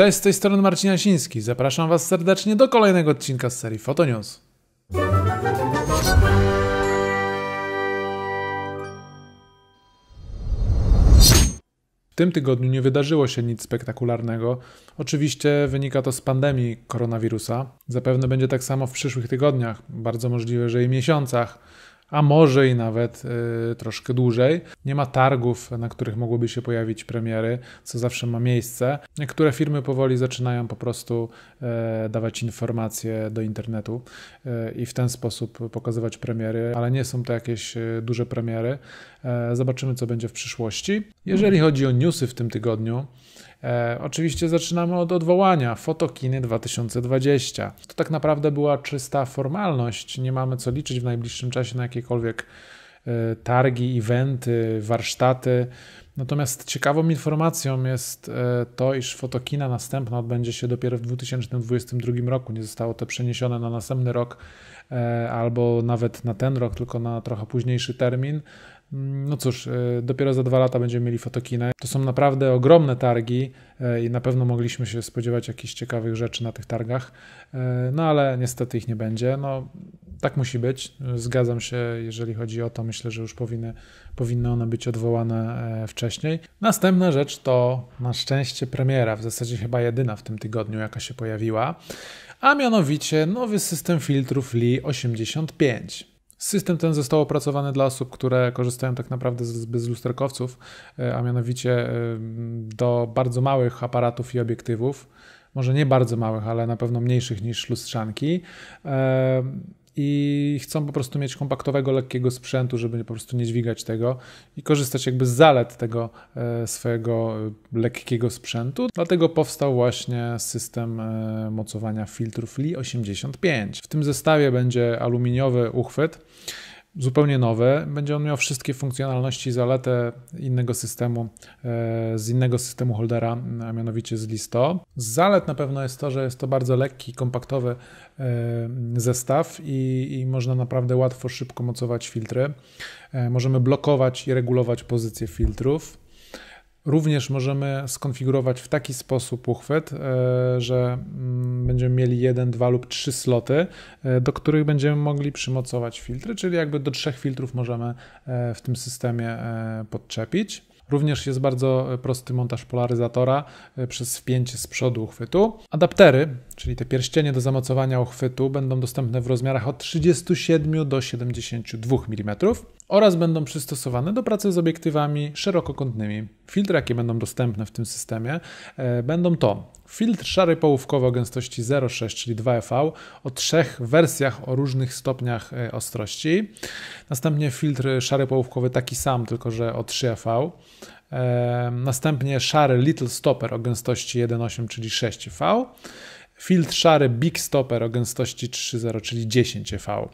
Cześć, z tej strony Marcin siński Zapraszam Was serdecznie do kolejnego odcinka z serii Fotonews. W tym tygodniu nie wydarzyło się nic spektakularnego. Oczywiście wynika to z pandemii koronawirusa. Zapewne będzie tak samo w przyszłych tygodniach, bardzo możliwe, że i miesiącach a może i nawet y, troszkę dłużej. Nie ma targów, na których mogłyby się pojawić premiery, co zawsze ma miejsce. Niektóre firmy powoli zaczynają po prostu y, dawać informacje do internetu y, i w ten sposób pokazywać premiery, ale nie są to jakieś e, duże premiery. zobaczymy, co będzie w przyszłości. Jeżeli chodzi o newsy w tym tygodniu, E, oczywiście zaczynamy od odwołania Fotokiny 2020. To tak naprawdę była czysta formalność. Nie mamy co liczyć w najbliższym czasie na jakiekolwiek e, targi, eventy, warsztaty. Natomiast ciekawą informacją jest e, to, iż Fotokina następna odbędzie się dopiero w 2022 roku. Nie zostało to przeniesione na następny rok e, albo nawet na ten rok, tylko na trochę późniejszy termin. No cóż, e, dopiero za dwa lata będziemy mieli fotokinę. To są naprawdę ogromne targi e, i na pewno mogliśmy się spodziewać jakichś ciekawych rzeczy na tych targach, e, no ale niestety ich nie będzie. No, tak musi być. Zgadzam się, jeżeli chodzi o to, myślę, że już powinny, powinny one być odwołane wcześniej. Następna rzecz to na szczęście premiera, w zasadzie chyba jedyna w tym tygodniu, jaka się pojawiła, a mianowicie nowy system filtrów Li 85. System ten został opracowany dla osób, które korzystają tak naprawdę z, z lusterkowców, e, a mianowicie e, do bardzo małych aparatów i obiektywów. Może nie bardzo małych, ale na pewno mniejszych niż lustrzanki. E, i chcą po prostu mieć kompaktowego, lekkiego sprzętu, żeby po prostu nie dźwigać tego i korzystać jakby z zalet tego e, swojego e, lekkiego sprzętu. Dlatego powstał właśnie system e, mocowania filtrów Li 85. W tym zestawie będzie aluminiowy uchwyt, zupełnie nowy. Będzie on miał wszystkie funkcjonalności i zalety innego systemu, e, z innego systemu holdera, a mianowicie z Listo. Z zalet na pewno jest to, że jest to bardzo lekki, kompaktowy e, zestaw i, i można naprawdę łatwo, szybko mocować filtry. E, możemy blokować i regulować pozycję filtrów. Również możemy skonfigurować w taki sposób uchwyt, e, że mm, będziemy mieli jeden, dwa lub trzy sloty, e, do których będziemy mogli przymocować filtry, czyli jakby do trzech filtrów możemy e, w tym systemie podczepić. Również jest bardzo prosty montaż polaryzatora przez wpięcie z przodu uchwytu. Adaptery, czyli te pierścienie do zamocowania uchwytu, będą dostępne w rozmiarach od 37 do 72 mm oraz będą przystosowane do pracy z obiektywami szerokokątnymi. Filtry, jakie będą dostępne w tym systemie, e, będą to filtr szary połówkowy o gęstości 0,6, czyli 2 fv o trzech wersjach o różnych stopniach e, ostrości. Następnie filtr szary połówkowy taki sam, tylko że o 3 fv e, Następnie szary Little Stopper o gęstości 1,8, czyli 6 fv filtr szary Big Stopper o gęstości 3.0, czyli 10 EV.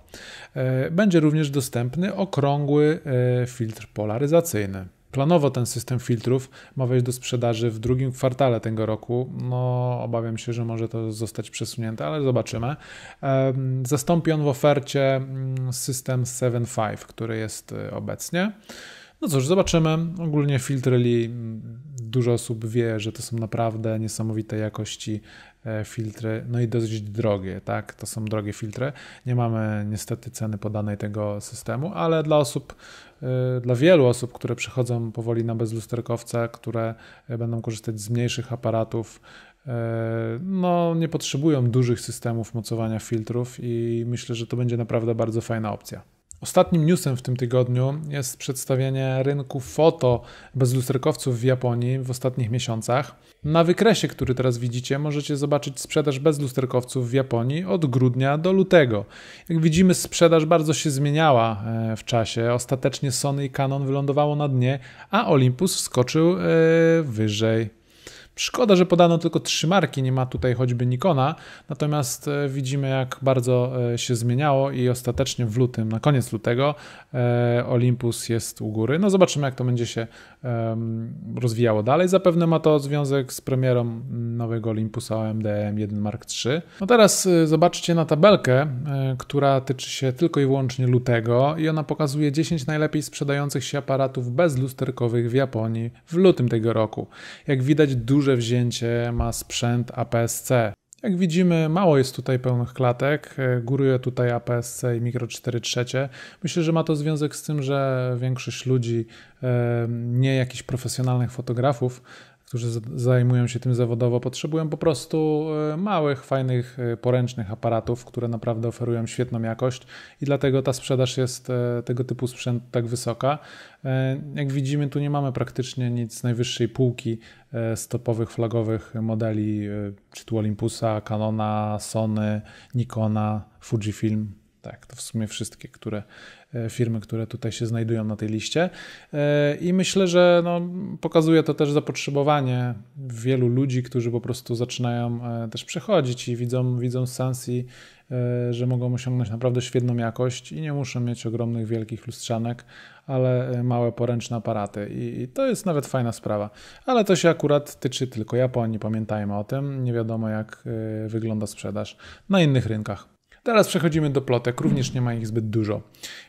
E, będzie również dostępny okrągły e, filtr polaryzacyjny. Planowo ten system filtrów ma wejść do sprzedaży w drugim kwartale tego roku. No, obawiam się, że może to zostać przesunięte, ale zobaczymy. E, zastąpi on w ofercie mm, system 7.5, który jest obecnie. No cóż, zobaczymy. Ogólnie filtry, dużo osób wie, że to są naprawdę niesamowite jakości e, filtry, no i dosyć drogie, tak? To są drogie filtry. Nie mamy niestety ceny podanej tego systemu, ale dla osób, e, dla wielu osób, które przychodzą powoli na bezlusterkowce, które e, będą korzystać z mniejszych aparatów, no, nie potrzebują dużych systemów mocowania filtrów i myślę, że to będzie naprawdę bardzo fajna opcja. Ostatnim newsem w tym tygodniu jest przedstawienie rynku foto bezlusterkowców w Japonii w ostatnich miesiącach. Na wykresie, który teraz widzicie, możecie zobaczyć sprzedaż bezlusterkowców w Japonii od grudnia do lutego. Jak widzimy, sprzedaż bardzo się zmieniała e, w czasie. Ostatecznie Sony i Canon wylądowało na dnie, a Olympus wskoczył e, wyżej. Szkoda, że podano tylko trzy marki, nie ma tutaj choćby Nikona, natomiast e, widzimy jak bardzo e, się zmieniało i ostatecznie w lutym, na koniec lutego e, Olympus jest u góry. No zobaczymy jak to będzie się rozwijało dalej. Zapewne ma to związek z premierą nowego Olympusa AMD M1 Mark III. No teraz zobaczcie na tabelkę, która tyczy się tylko i wyłącznie lutego i ona pokazuje 10 najlepiej sprzedających się aparatów bezlusterkowych w Japonii w lutym tego roku. Jak widać dużo duże wzięcie ma sprzęt APS-C. Jak widzimy, mało jest tutaj pełnych klatek, góruje tutaj APS-C i Micro 4 trzecie. Myślę, że ma to związek z tym, że większość ludzi, e, nie jakichś profesjonalnych fotografów, którzy zajmują się tym zawodowo, potrzebują po prostu e, małych, fajnych, e, poręcznych aparatów, które naprawdę oferują świetną jakość i dlatego ta sprzedaż jest e, tego typu sprzęt tak wysoka. Jak widzimy, tu nie mamy praktycznie nic najwyższej półki stopowych, flagowych modeli, czy tu Olympusa, Canona, Sony, Nikona, Fujifilm tak, to w sumie wszystkie które, e, firmy, które tutaj się znajdują na tej liście. E, I myślę, że no, pokazuje to też zapotrzebowanie wielu ludzi, którzy po prostu zaczynają e, też przechodzić i widzą, widzą sens i że mogą osiągnąć naprawdę świetną jakość i nie muszą mieć ogromnych, wielkich lustrzanek, ale małe, poręczne aparaty. I to jest nawet fajna sprawa. Ale to się akurat tyczy tylko Japonii, pamiętajmy o tym. Nie wiadomo, jak wygląda sprzedaż na innych rynkach. Teraz przechodzimy do plotek, również nie ma ich zbyt dużo.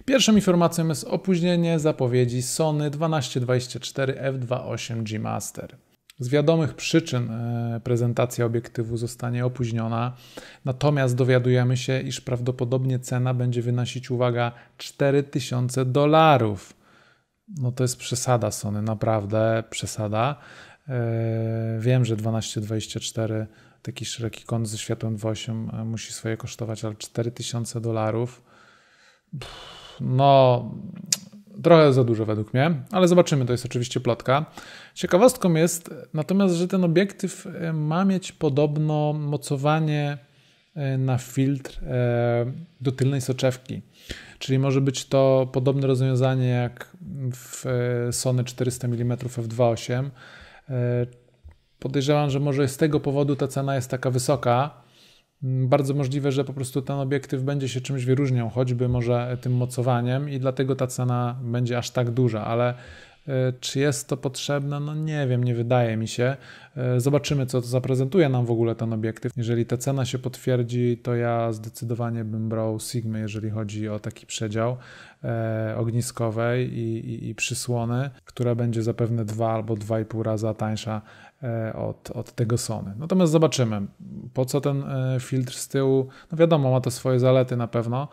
Pierwszą informacją jest opóźnienie zapowiedzi Sony 1224 f2.8G Master. Z wiadomych przyczyn e, prezentacja obiektywu zostanie opóźniona, natomiast dowiadujemy się, iż prawdopodobnie cena będzie wynosić, uwaga, 4000 dolarów. No to jest przesada Sony, naprawdę przesada. E, wiem, że 1224 taki szeroki kąt ze światłem W8 e, musi swoje kosztować, ale 4000 dolarów. No, trochę za dużo według mnie, ale zobaczymy, to jest oczywiście plotka. Ciekawostką jest natomiast, że ten obiektyw e, ma mieć podobno mocowanie e, na filtr do tylnej soczewki. Czyli może być to podobne rozwiązanie jak w Sony 400 mm f2.8, podejrzewam, że może z tego powodu ta cena jest taka wysoka. Mm, bardzo możliwe, że po prostu ten obiektyw będzie się czymś wyróżniał, choćby może tym mocowaniem, i dlatego ta cena będzie aż tak duża, ale E, czy jest to potrzebne? No nie wiem, nie wydaje mi się. E, zobaczymy, co to zaprezentuje nam w ogóle ten obiektyw. Jeżeli ta cena się potwierdzi, to ja zdecydowanie bym brał Sigmy, jeżeli chodzi o taki przedział e, ogniskowej i, i, i przysłony, która będzie zapewne dwa albo dwa i pół razy tańsza od, od tego Sony. Natomiast zobaczymy, po co ten filtr z tyłu. No wiadomo, ma to swoje zalety na pewno,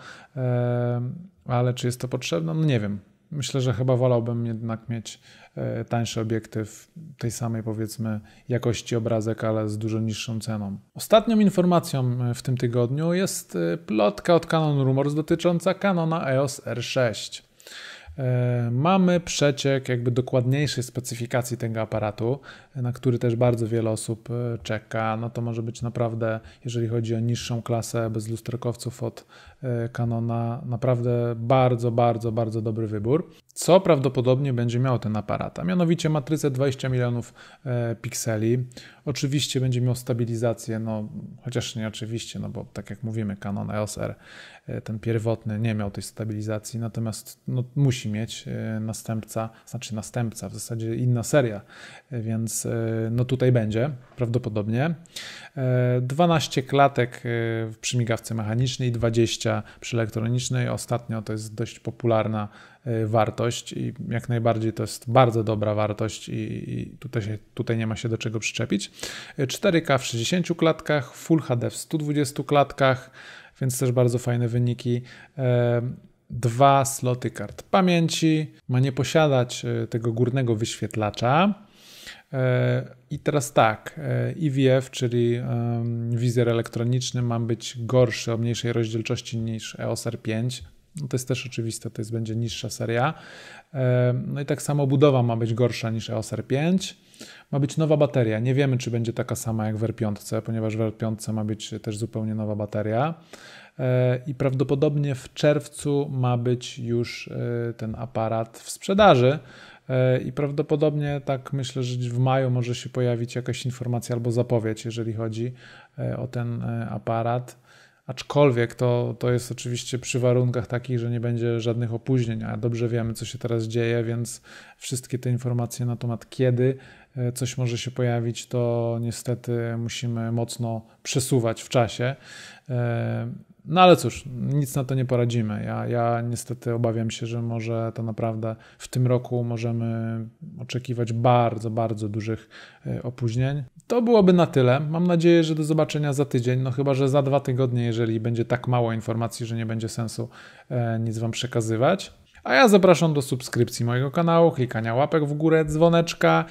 ale czy jest to potrzebne? No nie wiem. Myślę, że chyba wolałbym jednak mieć e, tańszy obiektyw tej samej powiedzmy jakości obrazek, ale z dużo niższą ceną. Ostatnią informacją e, w tym tygodniu jest e, plotka od Canon Rumors dotycząca Canona EOS R6. E, mamy przeciek jakby dokładniejszej specyfikacji tego aparatu, na który też bardzo wiele osób e, czeka. No to może być naprawdę, jeżeli chodzi o niższą klasę bez lusterkowców od e, Canona, naprawdę bardzo, bardzo, bardzo dobry wybór co prawdopodobnie będzie miał ten aparat, a mianowicie matrycę 20 milionów e, pikseli. Oczywiście będzie miał stabilizację, no chociaż nie oczywiście, no bo tak jak mówimy, Canon EOS R, e, ten pierwotny nie miał tej stabilizacji, natomiast no, musi mieć e, następca, znaczy następca, w zasadzie inna seria, więc no tutaj będzie prawdopodobnie. 12 klatek przy migawce mechanicznej, 20 przy elektronicznej. Ostatnio to jest dość popularna E, wartość i jak najbardziej to jest bardzo dobra wartość i, tutaj, się, tutaj nie ma się do czego przyczepić. 4K e, w 60 klatkach, Full HD w 120 klatkach, więc też bardzo fajne wyniki. E, dwa sloty kart pamięci, ma nie posiadać tego górnego wyświetlacza. I teraz tak, IVF, czyli wizer elektroniczny, ma być gorszy, o mniejszej rozdzielczości niż EOS R5, no to jest też oczywiste, to jest będzie niższa seria. E, no i tak samo budowa ma być gorsza niż EOS R5. Ma być nowa bateria. Nie wiemy, czy będzie taka sama jak w R5, ponieważ w R5 ma być też zupełnie nowa bateria. E, I prawdopodobnie w czerwcu ma być już e, ten aparat w sprzedaży. I prawdopodobnie tak myślę, że w maju może się pojawić jakaś informacja albo zapowiedź, jeżeli chodzi o ten aparat. Aczkolwiek to, to jest oczywiście przy warunkach takich, że nie będzie żadnych opóźnień, a dobrze wiemy, co się teraz dzieje, więc wszystkie te informacje na temat kiedy e, coś może się pojawić, to niestety musimy mocno przesuwać w czasie. E, no ale cóż, nic na to nie poradzimy. Ja, ja niestety obawiam się, że może to naprawdę w tym roku możemy oczekiwać bardzo, bardzo dużych e, opóźnień. To byłoby na tyle. Mam nadzieję, że do zobaczenia za tydzień, no chyba, że za dwa tygodnie, jeżeli będzie tak mało informacji, że nie będzie sensu e, nic Wam przekazywać. A ja zapraszam do subskrypcji mojego kanału, klikania łapek w górę, dzwoneczka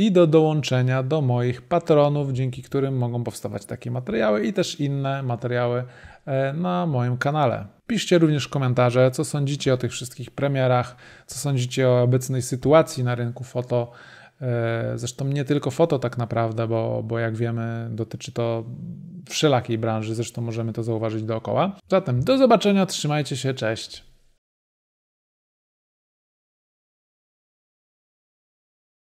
i do dołączenia do moich patronów, dzięki którym mogą powstawać takie materiały i też inne materiały e, na moim kanale. Piszcie również komentarze, co sądzicie o tych wszystkich premierach, co sądzicie o obecnej sytuacji na rynku foto. E, zresztą nie tylko foto tak naprawdę, bo, bo jak wiemy dotyczy to wszelakiej branży, zresztą możemy to zauważyć dookoła. Zatem do zobaczenia, trzymajcie się, cześć!